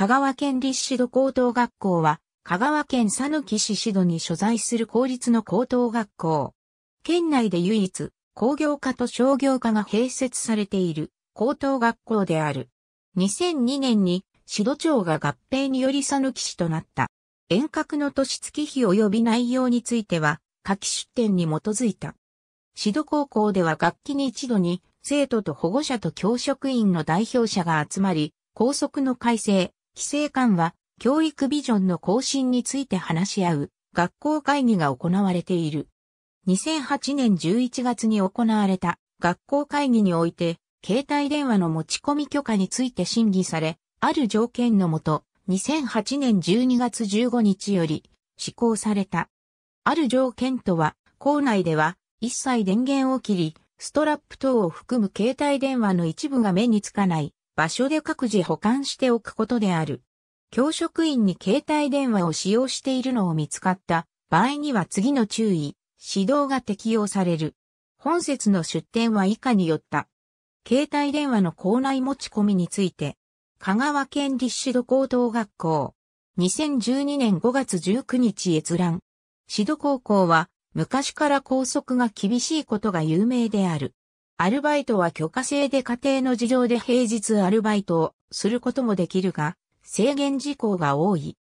香川県立志度高等学校は、香川県佐抜市志度に所在する公立の高等学校。県内で唯一、工業科と商業科が併設されている高等学校である。2002年に、志度町が合併により佐抜市となった。遠隔の年月日及び内容については、夏季出典に基づいた。志度高校では学期に一度に、生徒と保護者と教職員の代表者が集まり、校則の改正、規制官は教育ビジョンの更新について話し合う学校会議が行われている。2008年11月に行われた学校会議において、携帯電話の持ち込み許可について審議され、ある条件のもと、2008年12月15日より施行された。ある条件とは、校内では一切電源を切り、ストラップ等を含む携帯電話の一部が目につかない場所で各自保管しておくことである。教職員に携帯電話を使用しているのを見つかった場合には次の注意、指導が適用される。本節の出典は以下によった。携帯電話の校内持ち込みについて、香川県立指導高等学校、2012年5月19日閲覧。指導高校は、昔から校則が厳しいことが有名である。アルバイトは許可制で家庭の事情で平日アルバイトをすることもできるが、制限事項が多い。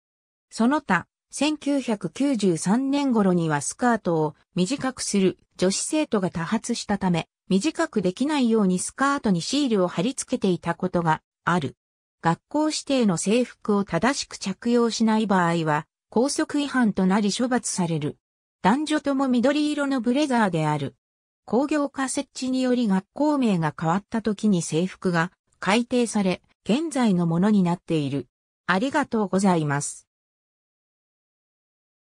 その他、1993年頃にはスカートを短くする女子生徒が多発したため、短くできないようにスカートにシールを貼り付けていたことがある。学校指定の制服を正しく着用しない場合は、校則違反となり処罰される。男女とも緑色のブレザーである。工業化設置により学校名が変わった時に制服が改定され、現在のものになっている。ありがとうございます。